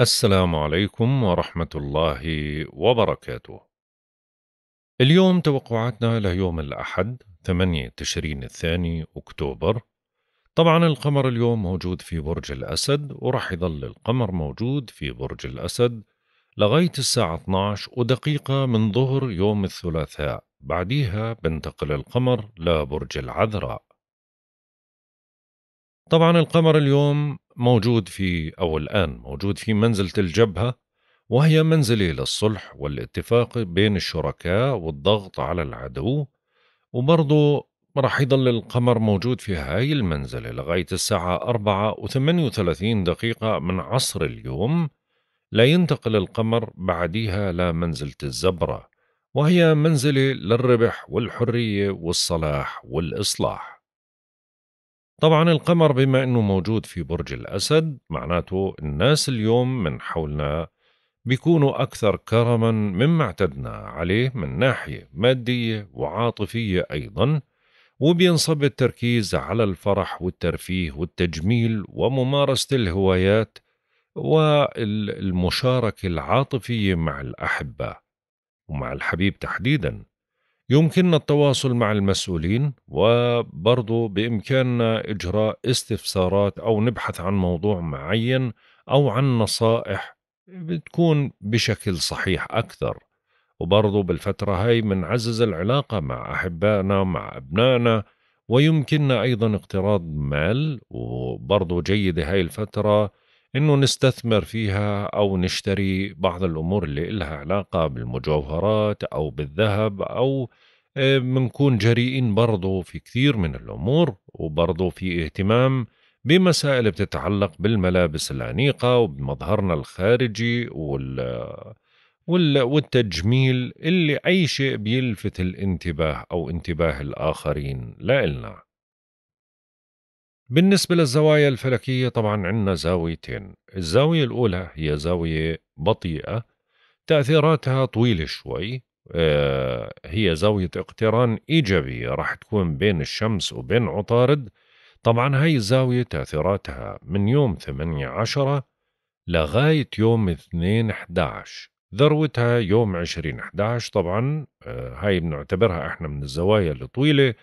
السلام عليكم ورحمة الله وبركاته. اليوم توقعاتنا ليوم الأحد 8 تشرين الثاني أكتوبر. طبعا القمر اليوم موجود في برج الأسد وراح يظل القمر موجود في برج الأسد لغاية الساعة 12 ودقيقة من ظهر يوم الثلاثاء بعديها بنتقل القمر لبرج العذراء. طبعا القمر اليوم موجود في أو الآن موجود في منزلة الجبهة وهي منزلة للصلح والاتفاق بين الشركاء والضغط على العدو وبرضه راح يضل القمر موجود في هاي المنزلة لغاية الساعة 4 و 38 دقيقة من عصر اليوم لا ينتقل القمر بعديها لمنزلة الزبرة وهي منزلة للربح والحرية والصلاح والإصلاح طبعا القمر بما انه موجود في برج الاسد معناته الناس اليوم من حولنا بيكونوا اكثر كرما مما اعتدنا عليه من ناحيه ماديه وعاطفيه ايضا وبينصب التركيز على الفرح والترفيه والتجميل وممارسه الهوايات والمشاركه العاطفيه مع الاحبه ومع الحبيب تحديدا يمكننا التواصل مع المسؤولين وبرضه بإمكاننا إجراء استفسارات أو نبحث عن موضوع معين أو عن نصائح بتكون بشكل صحيح أكثر وبرضه بالفترة هاي بنعزز العلاقة مع أحبائنا مع أبنائنا ويمكننا أيضا اقتراض مال وبرضه جيدة هاي الفترة انه نستثمر فيها او نشتري بعض الامور اللي لها علاقه بالمجوهرات او بالذهب او آه، بنكون جريئين برضو في كثير من الامور وبرضو في اهتمام بمسائل بتتعلق بالملابس الانيقه وبمظهرنا الخارجي وال والتجميل اللي أي شيء بيلفت الانتباه أو انتباه الآخرين إلنا بالنسبة للزوايا الفلكية طبعا عندنا زاويتين الزاوية الأولى هي زاوية بطيئة تأثيراتها طويلة شوي آه، هي زاوية اقتران إيجابية راح تكون بين الشمس وبين عطارد طبعا هاي الزاوية تأثيراتها من يوم ثمانية عشرة لغاية يوم 2 11 ذروتها يوم 20 11 طبعا آه، هاي بنعتبرها احنا من الزوايا الطويلة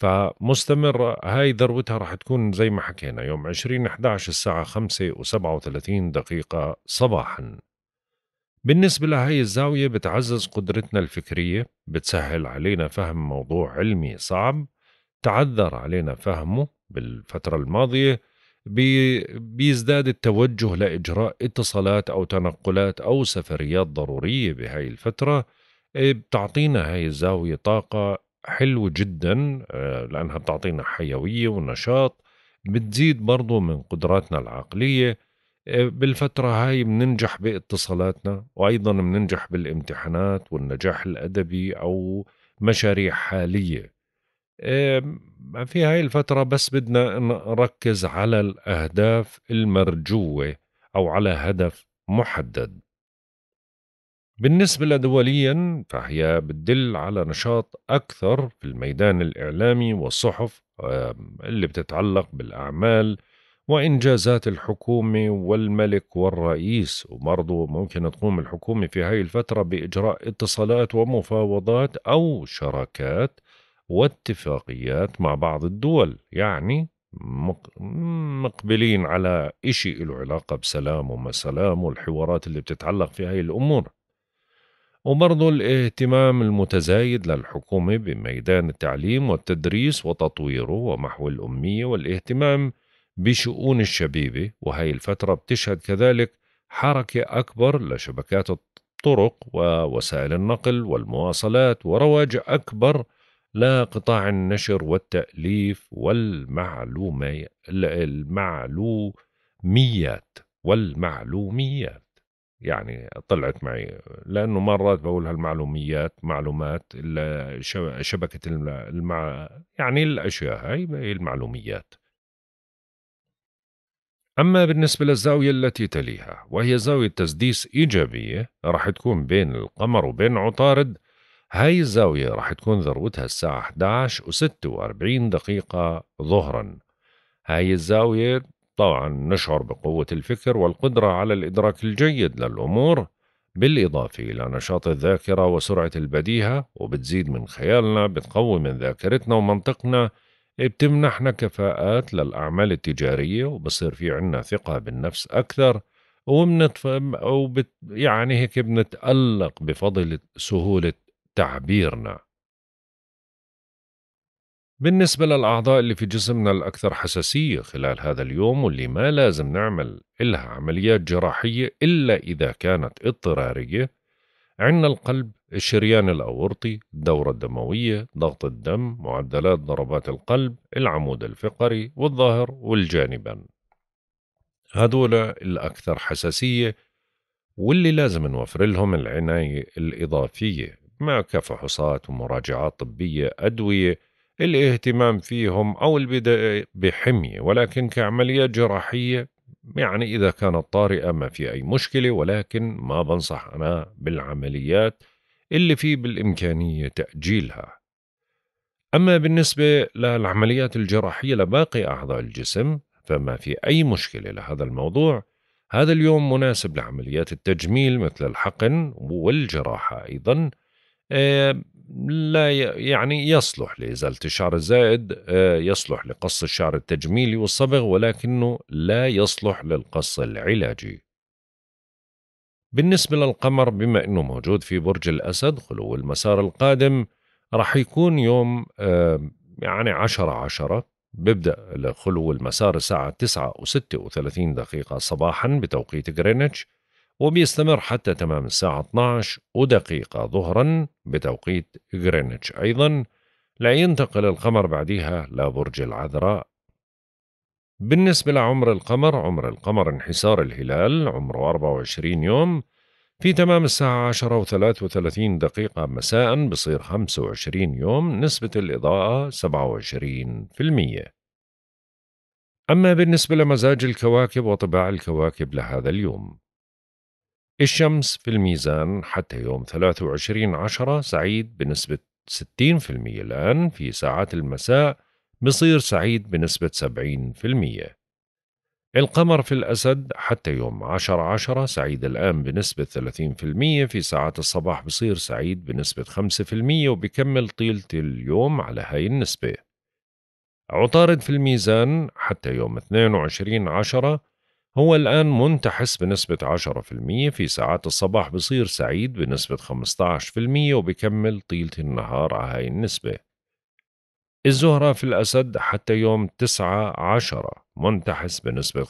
فمستمر هاي ذروتها راح تكون زي ما حكينا يوم 20 11 الساعة 5 و37 دقيقة صباحا بالنسبة لهاي الزاوية بتعزز قدرتنا الفكرية بتسهل علينا فهم موضوع علمي صعب تعذر علينا فهمه بالفترة الماضية بي بيزداد التوجه لإجراء اتصالات أو تنقلات أو سفريات ضرورية بهاي الفترة إيه، بتعطينا هاي الزاوية طاقة حلوة جدا آه، لأنها بتعطينا حيوية ونشاط بتزيد برضو من قدراتنا العقلية آه، بالفترة هاي بننجح باتصالاتنا وأيضا بننجح بالامتحانات والنجاح الأدبي أو مشاريع حالية في هاي الفترة بس بدنا نركز على الأهداف المرجوة أو على هدف محدد بالنسبة لدوليا فهي بتدل على نشاط أكثر في الميدان الإعلامي والصحف اللي بتتعلق بالأعمال وإنجازات الحكومة والملك والرئيس وبرضه ممكن تقوم الحكومة في هاي الفترة بإجراء اتصالات ومفاوضات أو شراكات واتفاقيات مع بعض الدول يعني مقبلين على إشي له علاقة بسلام وما سلام والحوارات اللي بتتعلق في هاي الأمور وبرضه الاهتمام المتزايد للحكومة بميدان التعليم والتدريس وتطويره ومحو الأمية والاهتمام بشؤون الشبيبة وهي الفترة بتشهد كذلك حركة أكبر لشبكات الطرق ووسائل النقل والمواصلات ورواج أكبر لقطاع النشر والتأليف والمعلومة المعلوميات والمعلوميات يعني طلعت معي لانه مرات بقول هالمعلوميات معلومات شبكه المع يعني الاشياء هاي المعلومات المعلوميات أما بالنسبة للزاوية التي تليها وهي زاوية تسديس إيجابية راح تكون بين القمر وبين عطارد هاي الزاوية راح تكون ذروتها الساعة 11 و46 دقيقة ظهرا هاي الزاوية طبعا نشعر بقوة الفكر والقدرة على الإدراك الجيد للأمور بالإضافة إلى نشاط الذاكرة وسرعة البديهة وبتزيد من خيالنا بتقوي من ذاكرتنا ومنطقنا بتمنحنا كفاءات للأعمال التجارية وبصير في عنا ثقة بالنفس أكثر وبنتف... وبت... يعني هيك بنتألق بفضل سهولة تعبيرنا بالنسبة للأعضاء اللي في جسمنا الأكثر حساسية خلال هذا اليوم واللي ما لازم نعمل إلها عمليات جراحية إلا إذا كانت اضطرارية عندنا القلب الشريان الأورطي الدورة الدموية ضغط الدم معدلات ضربات القلب العمود الفقري والظهر والجانبان هذول الأكثر حساسية واللي لازم نوفر لهم العناية الإضافية مع كفحوصات ومراجعات طبية أدوية الاهتمام فيهم أو البدء بحمية ولكن كعملية جراحية يعني إذا كانت طارئة ما في أي مشكلة ولكن ما بنصح أنا بالعمليات اللي في بالإمكانية تأجيلها أما بالنسبة للعمليات الجراحية لباقي أعضاء الجسم فما في أي مشكلة لهذا الموضوع هذا اليوم مناسب لعمليات التجميل مثل الحقن والجراحة أيضا آه، لا يعني يصلح لإزالة الشعر الزائد آه، يصلح لقص الشعر التجميلي والصبغ ولكنه لا يصلح للقص العلاجي بالنسبة للقمر بما أنه موجود في برج الأسد خلو المسار القادم رح يكون يوم آه، يعني عشرة عشرة ببدأ خلو المسار الساعة تسعة وستة وثلاثين دقيقة صباحا بتوقيت غرينتش وبيستمر حتى تمام الساعة 12 ودقيقة ظهرا بتوقيت غرينتش أيضا لينتقل القمر بعدها لبرج العذراء بالنسبة لعمر القمر عمر القمر انحسار الهلال عمره 24 يوم في تمام الساعة 10 و 33 دقيقة مساء بصير 25 يوم نسبة الإضاءة 27% أما بالنسبة لمزاج الكواكب وطباع الكواكب لهذا اليوم الشمس في الميزان حتى يوم 23 عشرة سعيد بنسبة 60% الآن في ساعات المساء بصير سعيد بنسبة 70% القمر في الأسد حتى يوم 10 عشرة سعيد الآن بنسبة 30% في ساعات الصباح بصير سعيد بنسبة 5% وبكمل طيلة اليوم على هاي النسبة عطارد في الميزان حتى يوم 22 عشرة هو الآن منتحس بنسبة 10% في ساعات الصباح بصير سعيد بنسبة 15% وبكمل طيلة النهار على هاي النسبة الزهرة في الأسد حتى يوم 9 عشرة منتحس بنسبة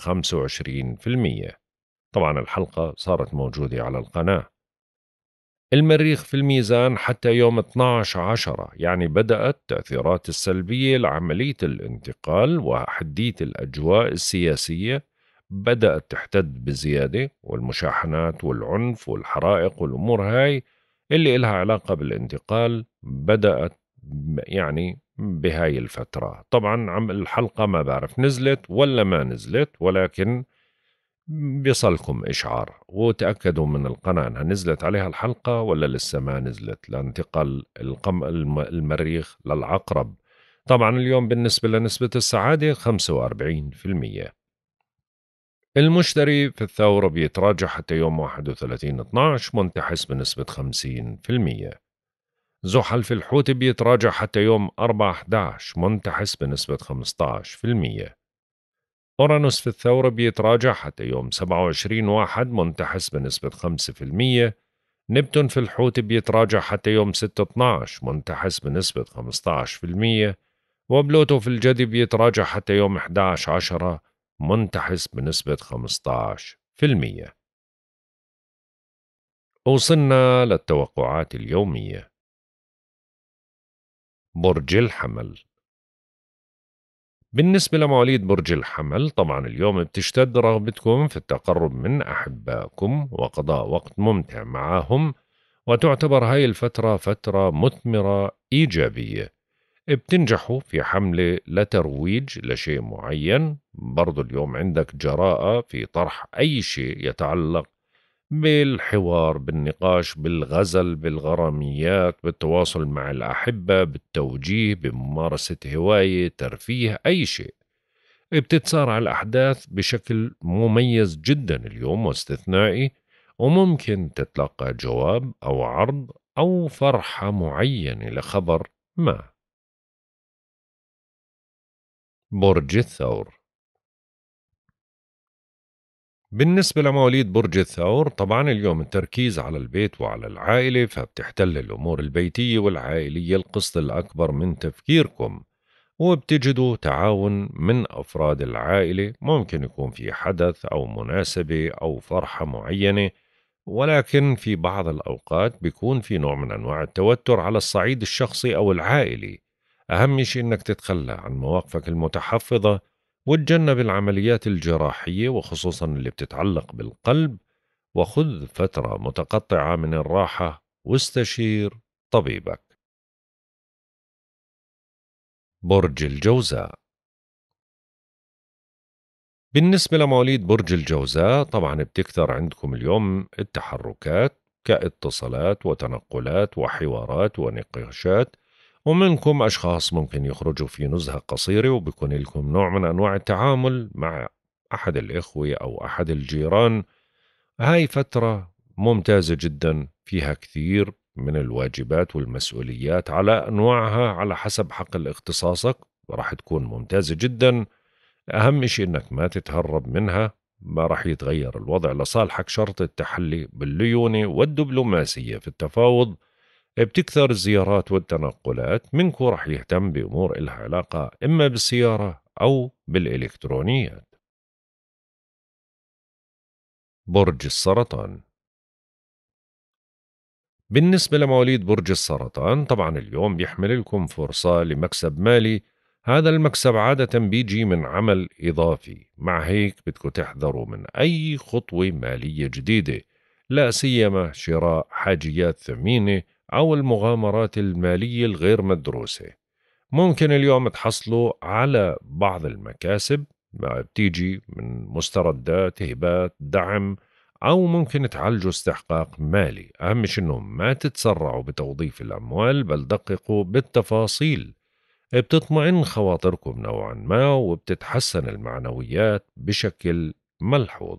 25% طبعا الحلقة صارت موجودة على القناة المريخ في الميزان حتى يوم 12 عشرة يعني بدأت التأثيرات السلبية لعملية الانتقال وحدية الأجواء السياسية بدأت تحتد بزيادة والمشاحنات والعنف والحرائق والأمور هاي اللي إلها علاقة بالانتقال بدأت يعني بهاي الفترة طبعا عم الحلقة ما بعرف نزلت ولا ما نزلت ولكن بيصلكم إشعار وتأكدوا من القناة أنها نزلت عليها الحلقة ولا لسه ما نزلت لانتقال القم المريخ للعقرب طبعا اليوم بالنسبة لنسبة السعادة 45% المشتري في الثورة بيتراجع حتى يوم 31 12 منتحس بنسبة 50% زحل في الحوت بيتراجع حتى يوم 4 11 منتحس بنسبة 15% أورانوس في الثورة بيتراجع حتى يوم 27 واحد منتحس بنسبة 5% نبتون في الحوت بيتراجع حتى يوم 6 12 منتحس بنسبة 15% وبلوتو في الجدي بيتراجع حتى يوم 11 10 منتحس بنسبة 15% وصلنا للتوقعات اليومية برج الحمل بالنسبة لمواليد برج الحمل طبعا اليوم بتشتد رغبتكم في التقرب من أحبائكم وقضاء وقت ممتع معهم وتعتبر هاي الفترة فترة مثمرة إيجابية بتنجحوا في حملة لترويج لشيء معين برضو اليوم عندك جراءة في طرح أي شيء يتعلق بالحوار بالنقاش بالغزل بالغراميات بالتواصل مع الأحبة بالتوجيه بممارسة هواية ترفيه أي شيء بتتسارع الأحداث بشكل مميز جدا اليوم واستثنائي وممكن تتلقى جواب أو عرض أو فرحة معينة لخبر ما برج الثور بالنسبة لمواليد برج الثور طبعا اليوم التركيز على البيت وعلى العائلة فبتحتل الأمور البيتية والعائلية القسط الأكبر من تفكيركم وبتجدوا تعاون من أفراد العائلة ممكن يكون في حدث أو مناسبة أو فرحة معينة ولكن في بعض الأوقات بيكون في نوع من أنواع التوتر على الصعيد الشخصي أو العائلي أهم شيء أنك تتخلى عن مواقفك المتحفظة وتجنب العمليات الجراحية وخصوصا اللي بتتعلق بالقلب وخذ فترة متقطعة من الراحة واستشير طبيبك برج الجوزاء بالنسبة لمواليد برج الجوزاء طبعا بتكثر عندكم اليوم التحركات كاتصالات وتنقلات وحوارات ونقاشات ومنكم أشخاص ممكن يخرجوا في نزهة قصيرة وبكون لكم نوع من أنواع التعامل مع أحد الإخوة أو أحد الجيران هاي فترة ممتازة جدا فيها كثير من الواجبات والمسؤوليات على أنواعها على حسب حقل اختصاصك راح تكون ممتازة جدا أهم شيء أنك ما تتهرب منها ما راح يتغير الوضع لصالحك شرط التحلي بالليونة والدبلوماسية في التفاوض بتكثر الزيارات والتنقلات منكو رح يهتم بأمور إلها علاقة إما بالسيارة أو بالإلكترونيات برج السرطان بالنسبة لمواليد برج السرطان طبعا اليوم بيحمل لكم فرصة لمكسب مالي هذا المكسب عادة بيجي من عمل إضافي مع هيك بدكم تحذروا من أي خطوة مالية جديدة لا سيما شراء حاجيات ثمينة أو المغامرات المالية الغير مدروسة ممكن اليوم تحصلوا على بعض المكاسب ما بتيجي من مستردات هبات دعم أو ممكن تعالجوا استحقاق مالي أهم شيء أنه ما تتسرعوا بتوظيف الأموال بل دققوا بالتفاصيل بتطمئن خواطركم نوعا ما وبتتحسن المعنويات بشكل ملحوظ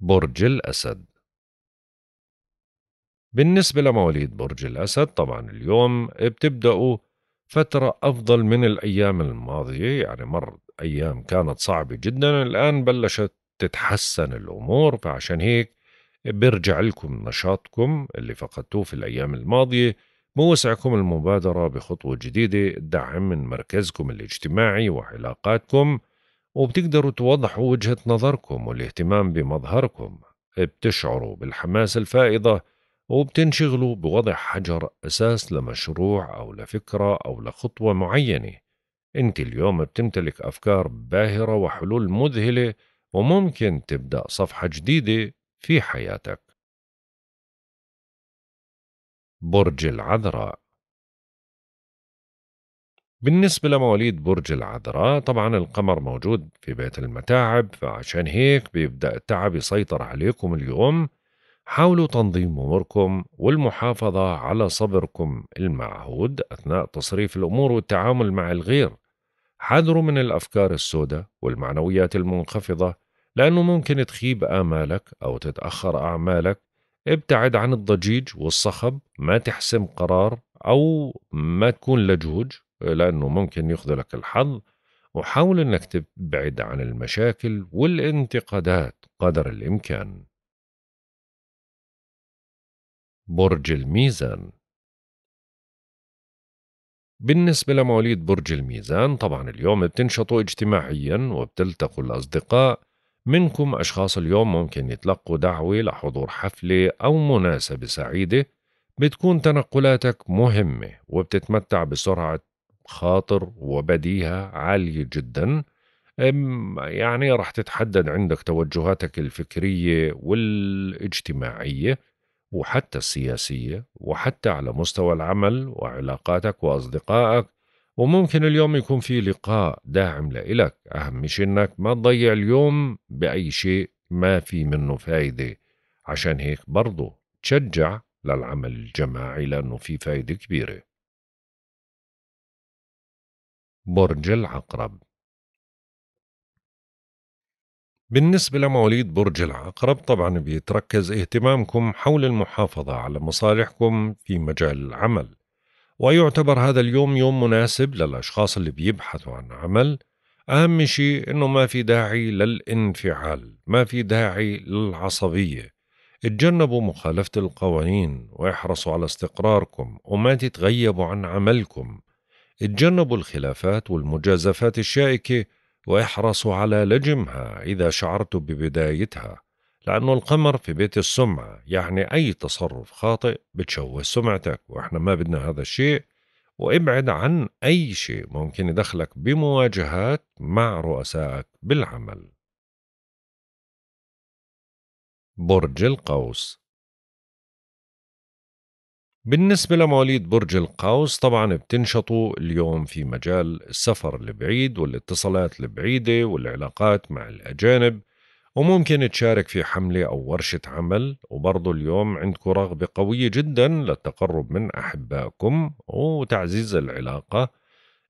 برج الأسد بالنسبة لمواليد برج الأسد طبعا اليوم بتبدأوا فترة أفضل من الأيام الماضية يعني مر أيام كانت صعبة جدا الآن بلشت تتحسن الأمور فعشان هيك بيرجع لكم نشاطكم اللي فقدتوه في الأيام الماضية موسعكم المبادرة بخطوة جديدة دعم من مركزكم الاجتماعي وعلاقاتكم وبتقدروا توضحوا وجهة نظركم والاهتمام بمظهركم بتشعروا بالحماس الفائضة وبتنشغلوا بوضع حجر أساس لمشروع أو لفكرة أو لخطوة معينة أنت اليوم بتمتلك أفكار باهرة وحلول مذهلة وممكن تبدأ صفحة جديدة في حياتك برج العذراء بالنسبة لمواليد برج العذراء طبعا القمر موجود في بيت المتاعب فعشان هيك بيبدأ التعب يسيطر عليكم اليوم حاولوا تنظيم اموركم والمحافظه على صبركم المعهود اثناء تصريف الامور والتعامل مع الغير حذروا من الافكار السوداء والمعنويات المنخفضه لانه ممكن تخيب امالك او تتاخر اعمالك ابتعد عن الضجيج والصخب ما تحسم قرار او ما تكون لجوج لانه ممكن يخذلك الحظ وحاول انك تبعد عن المشاكل والانتقادات قدر الامكان برج الميزان بالنسبة لمواليد برج الميزان طبعا اليوم بتنشطوا اجتماعيا وبتلتقوا الأصدقاء منكم أشخاص اليوم ممكن يتلقوا دعوة لحضور حفلة أو مناسبة سعيدة بتكون تنقلاتك مهمة وبتتمتع بسرعة خاطر وبديهة عالية جدا يعني رح تتحدد عندك توجهاتك الفكرية والاجتماعية وحتى السياسية وحتى على مستوى العمل وعلاقاتك وأصدقائك وممكن اليوم يكون في لقاء داعم لإلك أهم شيء إنك ما تضيع اليوم بأي شيء ما في منه فايدة عشان هيك برضو تشجع للعمل الجماعي لأنه في فايدة كبيرة برج العقرب بالنسبة لمواليد برج العقرب طبعا بيتركز اهتمامكم حول المحافظة على مصالحكم في مجال العمل ويعتبر هذا اليوم يوم مناسب للأشخاص اللي بيبحثوا عن عمل أهم شيء أنه ما في داعي للانفعال ما في داعي للعصبية اتجنبوا مخالفة القوانين واحرصوا على استقراركم وما تتغيبوا عن عملكم اتجنبوا الخلافات والمجازفات الشائكة واحرص على لجمها إذا شعرت ببدايتها لأنه القمر في بيت السمعة يعني أي تصرف خاطئ بتشوه سمعتك وإحنا ما بدنا هذا الشيء وابعد عن أي شيء ممكن يدخلك بمواجهات مع رؤسائك بالعمل برج القوس بالنسبة لمواليد برج القوس طبعا بتنشطوا اليوم في مجال السفر البعيد والاتصالات البعيدة والعلاقات مع الأجانب وممكن تشارك في حملة أو ورشة عمل وبرضو اليوم عندكم رغبة قوية جدا للتقرب من أحبائكم وتعزيز العلاقة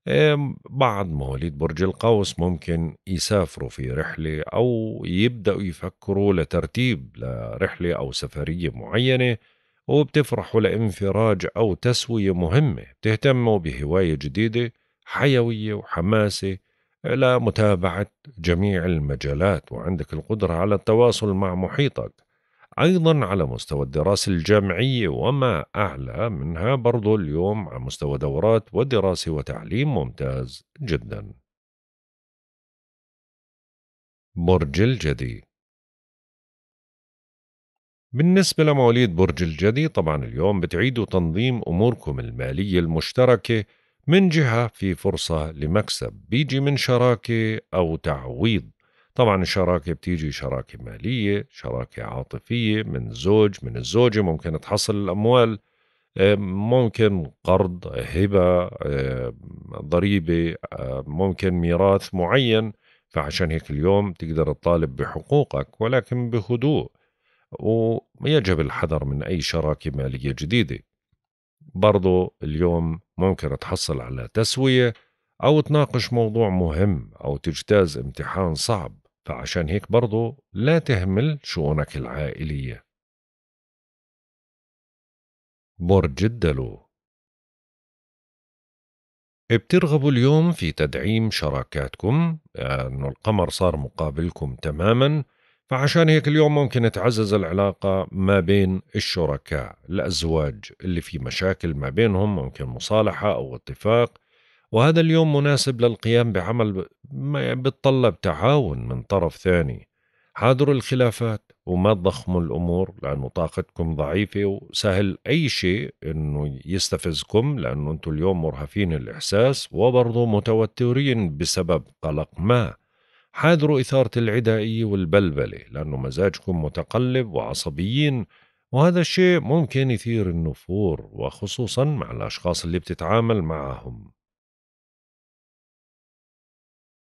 إيه، بعض مواليد برج القوس ممكن يسافروا في رحلة أو يبدأوا يفكروا لترتيب لرحلة أو سفرية معينة وبتفرحوا لانفراج أو تسوية مهمة بتهتموا بهواية جديدة حيوية وحماسة إلى متابعة جميع المجالات وعندك القدرة على التواصل مع محيطك أيضا على مستوى الدراسة الجامعية وما أعلى منها برضو اليوم على مستوى دورات ودراسة وتعليم ممتاز جدا برج الجدي بالنسبة لمواليد برج الجدي طبعا اليوم بتعيدوا تنظيم أموركم المالية المشتركة من جهة في فرصة لمكسب بيجي من شراكة أو تعويض طبعا الشراكة بتيجي شراكة مالية شراكة عاطفية من زوج من الزوجة ممكن تحصل الأموال آه، ممكن قرض هبة آه، ضريبة آه، ممكن ميراث معين فعشان هيك اليوم تقدر تطالب بحقوقك ولكن بهدوء ويجب الحذر من أي شراكة مالية جديدة برضو اليوم ممكن تحصل على تسوية أو تناقش موضوع مهم أو تجتاز امتحان صعب فعشان هيك برضو لا تهمل شؤونك العائلية برج الدلو بترغبوا اليوم في تدعيم شراكاتكم انه يعني القمر صار مقابلكم تماما فعشان هيك اليوم ممكن تعزز العلاقة ما بين الشركاء الأزواج اللي في مشاكل ما بينهم ممكن مصالحة أو اتفاق وهذا اليوم مناسب للقيام بعمل ما يعني بتطلب تعاون من طرف ثاني حاضروا الخلافات وما تضخموا الأمور لأنه طاقتكم ضعيفة وسهل أي شيء أنه يستفزكم لأنه أنتم اليوم مرهفين الإحساس وبرضه متوترين بسبب قلق ما حاذروا إثارة العدائية والبلبلة لأنه مزاجكم متقلب وعصبيين وهذا الشيء ممكن يثير النفور وخصوصا مع الأشخاص اللي بتتعامل معهم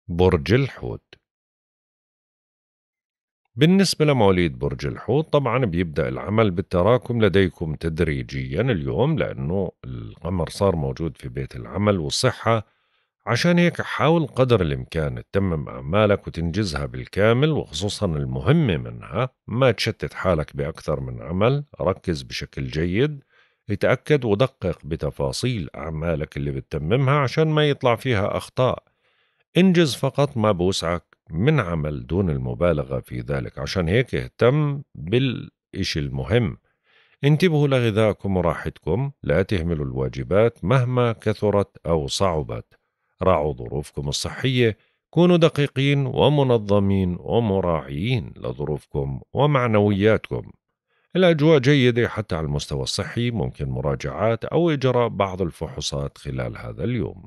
برج الحوت بالنسبة لمواليد برج الحوت طبعا بيبدأ العمل بالتراكم لديكم تدريجيا اليوم لأنه القمر صار موجود في بيت العمل والصحة عشان هيك حاول قدر الإمكان تتمم أعمالك وتنجزها بالكامل وخصوصا المهمة منها ما تشتت حالك بأكثر من عمل ركز بشكل جيد اتأكد ودقق بتفاصيل أعمالك اللي بتتممها عشان ما يطلع فيها أخطاء انجز فقط ما بوسعك من عمل دون المبالغة في ذلك عشان هيك اهتم بالإشي المهم انتبهوا لغذائكم وراحتكم لا تهملوا الواجبات مهما كثرت أو صعبت راعوا ظروفكم الصحية كونوا دقيقين ومنظمين ومراعيين لظروفكم ومعنوياتكم الأجواء جيدة حتى على المستوى الصحي ممكن مراجعات أو إجراء بعض الفحوصات خلال هذا اليوم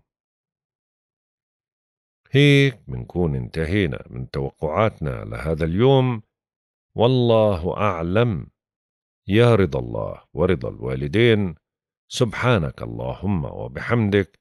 هيك بنكون انتهينا من توقعاتنا لهذا اليوم والله أعلم يا رضا الله ورضا الوالدين سبحانك اللهم وبحمدك